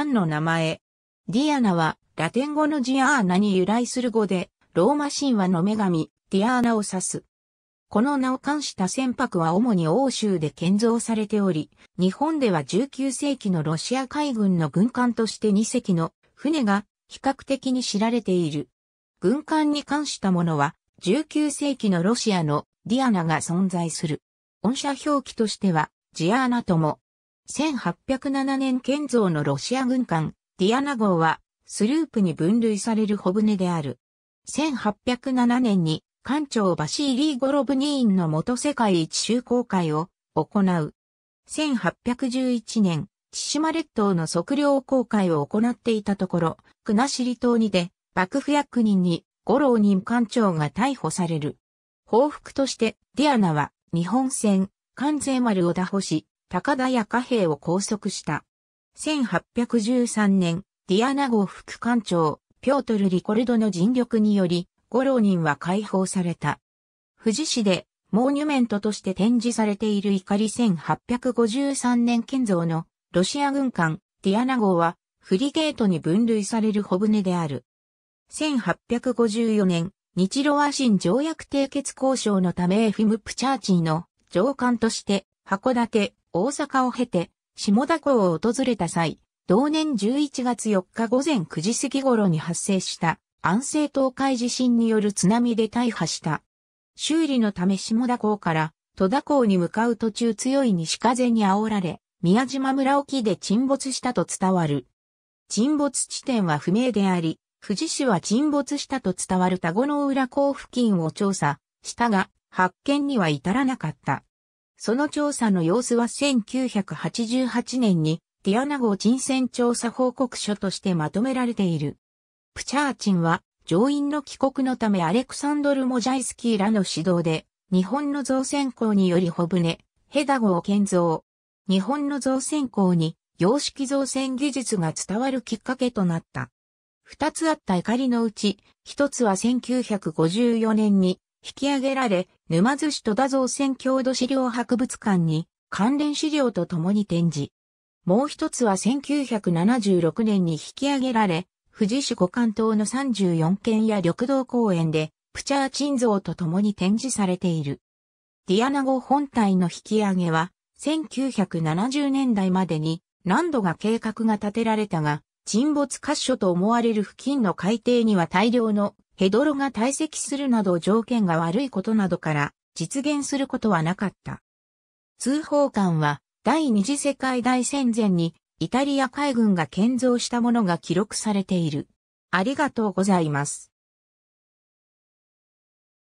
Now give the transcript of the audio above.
アンの名前。ディアナは、ラテン語のジアーナに由来する語で、ローマ神話の女神、ディアーナを指す。この名を冠した船舶は主に欧州で建造されており、日本では19世紀のロシア海軍の軍艦として2隻の船が比較的に知られている。軍艦に関したものは、19世紀のロシアのディアナが存在する。音社表記としては、ジアーナとも1807年建造のロシア軍艦、ディアナ号は、スループに分類される小船である。1807年に、艦長バシーリー・ゴロブニーンの元世界一周航海を行う。1811年、千島列島の測量航海を行っていたところ、国後島にで、幕府役人に、五郎任艦長が逮捕される。報復として、ディアナは、日本船、関税丸を打破し、高田屋貨幣を拘束した。1813年、ディアナ号副艦長、ピョートル・リコルドの尽力により、ゴローニンは解放された。富士市で、モーニュメントとして展示されている怒り1853年建造のロシア軍艦ディアナ号はフリゲートに分類される小船である。1854年、日露和親条約締結交渉のためフィム・プチャーチーの上官として、函館、大阪を経て、下田港を訪れた際、同年11月4日午前9時過ぎ頃に発生した安政東海地震による津波で大破した。修理のため下田港から戸田港に向かう途中強い西風に煽られ、宮島村沖で沈没したと伝わる。沈没地点は不明であり、富士市は沈没したと伝わる田子の浦港付近を調査したが、発見には至らなかった。その調査の様子は1988年にティアナ号沈船調査報告書としてまとめられている。プチャーチンは乗員の帰国のためアレクサンドル・モジャイスキーらの指導で日本の造船港により小船、ヘダ号建造。日本の造船港に洋式造船技術が伝わるきっかけとなった。二つあった怒りのうち、一つは1954年に引き上げられ、沼津市戸田造船郷土資料博物館に関連資料と共に展示。もう一つは1976年に引き上げられ、富士市五関島の34軒や緑道公園で、プチャーチン像と共に展示されている。ディアナ号本体の引き上げは、1970年代までに何度が計画が立てられたが、沈没箇所と思われる付近の海底には大量のヘドロが堆積するなど条件が悪いことなどから実現することはなかった。通報官は第二次世界大戦前にイタリア海軍が建造したものが記録されている。ありがとうございます。